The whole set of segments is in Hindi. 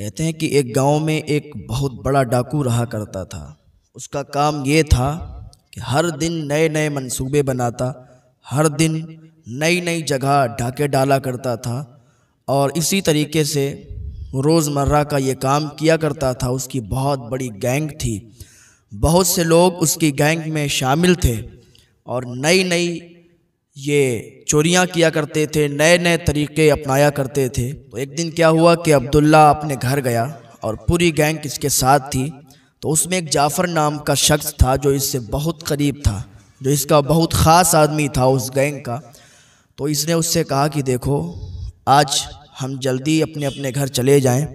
कहते हैं कि एक गांव में एक बहुत बड़ा डाकू रहा करता था उसका काम ये था कि हर दिन नए नए मंसूबे बनाता हर दिन नई नई जगह डाके डाला करता था और इसी तरीके से रोज़मर्रा का ये काम किया करता था उसकी बहुत बड़ी गैंग थी बहुत से लोग उसकी गैंग में शामिल थे और नई नई ये चोरियां किया करते थे नए नए तरीके अपनाया करते थे तो एक दिन क्या हुआ कि अब्दुल्ला अपने घर गया और पूरी गैंग इसके साथ थी तो उसमें एक जाफ़र नाम का शख्स था जो इससे बहुत करीब था जो इसका बहुत ख़ास आदमी था उस गैंग का तो इसने उससे कहा कि देखो आज हम जल्दी अपने अपने घर चले जाएं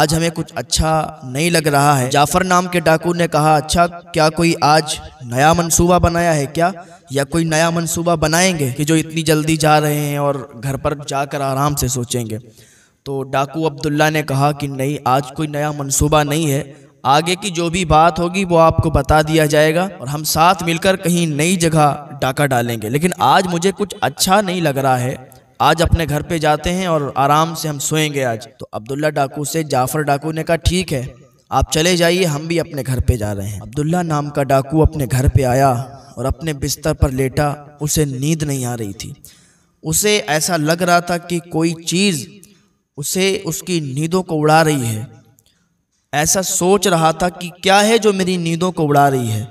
आज हमें कुछ अच्छा नहीं लग रहा है जाफ़र नाम के डाकू ने कहा अच्छा क्या कोई आज नया मंसूबा बनाया है क्या या कोई नया मंसूबा बनाएंगे कि जो इतनी जल्दी जा रहे हैं और घर पर जाकर आराम से सोचेंगे तो डाकू अब्दुल्ला ने कहा कि नहीं आज कोई नया मंसूबा नहीं है आगे की जो भी बात होगी वो आपको बता दिया जाएगा और हम साथ मिलकर कहीं नई जगह डाका डालेंगे लेकिन आज मुझे कुछ अच्छा नहीं लग रहा है आज अपने घर पे जाते हैं और आराम से हम सोएंगे आज तो अब्दुल्ला डाकू से जाफर डाकू ने कहा ठीक है आप चले जाइए हम भी अपने घर पे जा रहे हैं अब्दुल्ला नाम का डाकू अपने घर पे आया और अपने बिस्तर पर लेटा उसे नींद नहीं आ रही थी उसे ऐसा लग रहा था कि कोई चीज़ उसे उसकी नींदों को उड़ा रही है ऐसा सोच रहा था कि क्या है जो मेरी नींदों को उड़ा रही है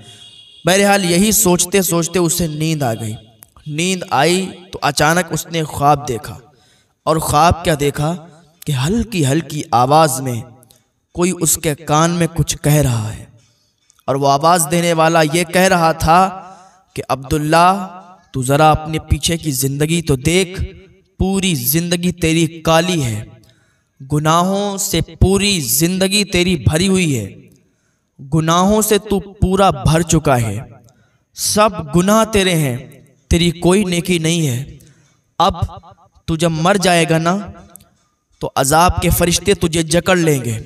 बहरहाल यही सोचते सोचते उसे नींद आ गई नींद आई तो अचानक उसने ख्वाब देखा और ख्वाब क्या देखा कि हल्की हल्की आवाज़ में कोई उसके कान में कुछ कह रहा है और वो आवाज़ देने वाला ये कह रहा था कि अब्दुल्ला तू ज़रा अपने पीछे की ज़िंदगी तो देख पूरी ज़िंदगी तेरी काली है गुनाहों से पूरी ज़िंदगी तेरी भरी हुई है गुनाहों से तू पूरा भर चुका है सब गुनाह तेरे हैं तेरी कोई नेकी नहीं है अब तू जब मर जाएगा ना तो अजाब के फरिश्ते तुझे जकड़ लेंगे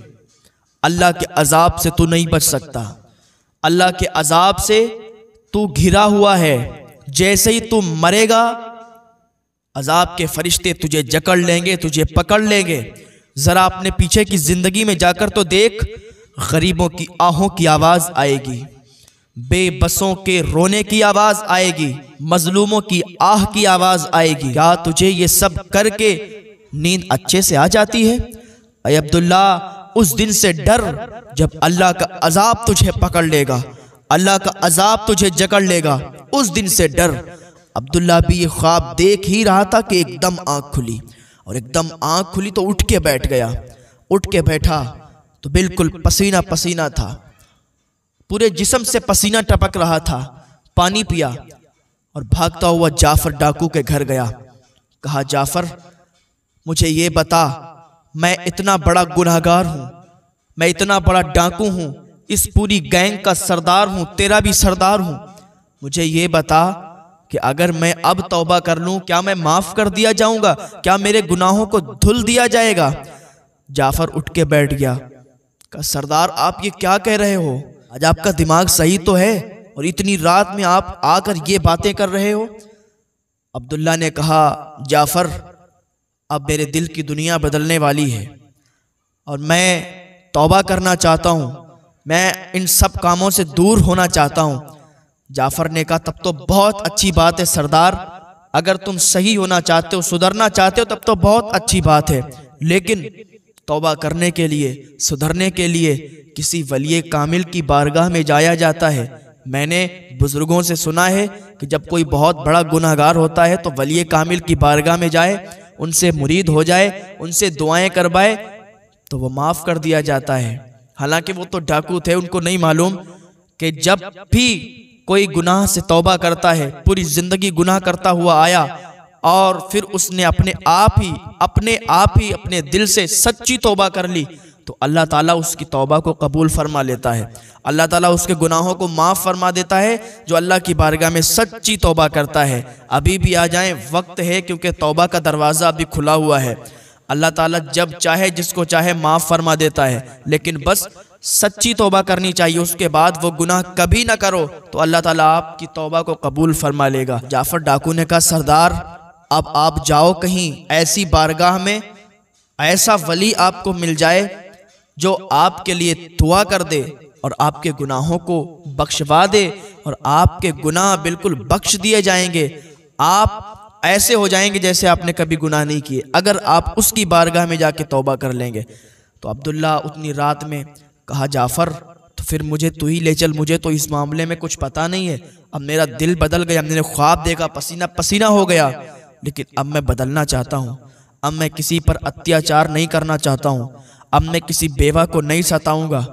अल्लाह के अजाब से तू नहीं बच सकता अल्लाह के अजाब से तू घिरा हुआ है जैसे ही तू मरेगा अजाब के फरिश्ते तुझे जकड़ लेंगे तुझे पकड़ लेंगे ज़रा अपने पीछे की ज़िंदगी में जाकर तो देख गरीबों की आहों की आवाज़ आएगी बेबसों के रोने की आवाज़ आएगी मजलूमों की आह की आवाज़ आएगी क्या तुझे ये सब करके नींद अच्छे से आ जाती है अय अब्दुल्ला उस दिन से डर जब अल्लाह का अजाब तुझे पकड़ लेगा अल्लाह का अजाब तुझे जकड़ लेगा उस दिन से डर अब्दुल्ला भी ये ख्वाब देख ही रहा था कि एकदम आँख खुली और एकदम आँख खुली तो उठ के बैठ गया उठ के बैठा तो बिल्कुल पसीना पसीना था पूरे जिसम से पसीना टपक रहा था पानी पिया और भागता हुआ जाफर डाकू के घर गया कहा जाफर मुझे ये बता मैं इतना बड़ा गुनाहगार हूँ मैं इतना बड़ा डाकू हूँ इस पूरी गैंग का सरदार हूँ तेरा भी सरदार हूं मुझे ये बता कि अगर मैं अब तौबा कर लूं क्या मैं माफ़ कर दिया जाऊँगा क्या मेरे गुनाहों को धुल दिया जाएगा जाफर उठ के बैठ गया का सरदार आप ये क्या कह रहे हो आज आपका दिमाग सही तो है और इतनी रात में आप आकर ये बातें कर रहे हो अब्दुल्ला ने कहा जाफ़र अब मेरे दिल की दुनिया बदलने वाली है और मैं तौबा करना चाहता हूँ मैं इन सब कामों से दूर होना चाहता हूँ जाफर ने कहा तब तो बहुत अच्छी बात है सरदार अगर तुम सही होना चाहते हो सुधरना चाहते हो तब तो बहुत अच्छी बात है लेकिन तौबा करने के लिए सुधरने के लिए किसी वलिए कामिल की बारगाह में जाया जाता है मैंने बुज़ुर्गों से सुना है कि जब कोई बहुत बड़ा गुनाहगार होता है तो वलिए कामिल की बारगाह में जाए उनसे मुरीद हो जाए उनसे दुआएं करवाए तो वो माफ़ कर दिया जाता है हालांकि वो तो डाकू थे उनको नहीं मालूम कि जब भी कोई गुनाह से तौबा करता है पूरी ज़िंदगी गुनाह करता हुआ आया और फिर उसने अपने आप ही अपने आप ही अपने दिल से सच्ची तौबा कर ली तो अल्लाह ताला उसकी तौबा को कबूल फरमा लेता है अल्लाह ताला उसके गुनाहों को माफ़ फरमा देता है जो अल्लाह की बारगाह में सच्ची तौबा करता है अभी भी आ जाए वक्त है क्योंकि तौबा का दरवाज़ा अभी खुला हुआ है अल्लाह ताला जब चाहे जिसको चाहे माफ़ फरमा देता है लेकिन बस सच्ची तोबा करनी चाहिए उसके बाद वो गुनाह कभी ना करो तो अल्लाह ताला आपकी तोबा को कबूल फरमा लेगा जाफ़र डाकू ने कहा सरदार अब आप जाओ कहीं ऐसी बारगाह में ऐसा वली आपको मिल जाए जो आपके लिए दुआ कर दे और आपके गुनाहों को बख्शवा दे और आपके गुनाह बिल्कुल बख्श दिए जाएंगे आप ऐसे हो जाएंगे जैसे आपने कभी गुनाह नहीं किए अगर आप उसकी बारगाह में जाके तौबा कर लेंगे तो अब्दुल्ला उतनी रात में कहा जाफ़र तो फिर मुझे तू ही ले चल मुझे तो इस मामले में कुछ पता नहीं है अब मेरा दिल बदल गया मैंने ख्वाब देखा पसीना पसीना हो गया लेकिन अब मैं बदलना चाहता हूँ अब मैं किसी पर अत्याचार नहीं करना चाहता हूँ अब मैं किसी बेवा को नहीं सताऊँगा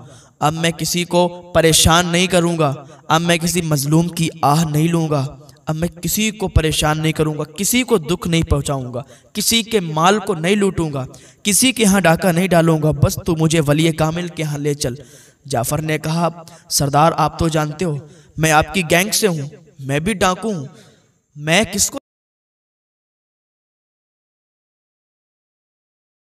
अब मैं किसी को परेशान नहीं करूँगा अब मैं किसी मजलूम की आह नहीं लूँगा अब मैं किसी को परेशान नहीं करूंगा किसी को दुख नहीं पहुंचाऊंगा किसी के माल को नहीं लूटूंगा किसी के यहाँ डाका नहीं डालूंगा बस तू मुझे वली कामिल के यहाँ ले चल जाफ़र ने कहा सरदार आप तो जानते हो मैं आपकी गैंग से हूँ मैं भी डाकू हूँ मैं किसको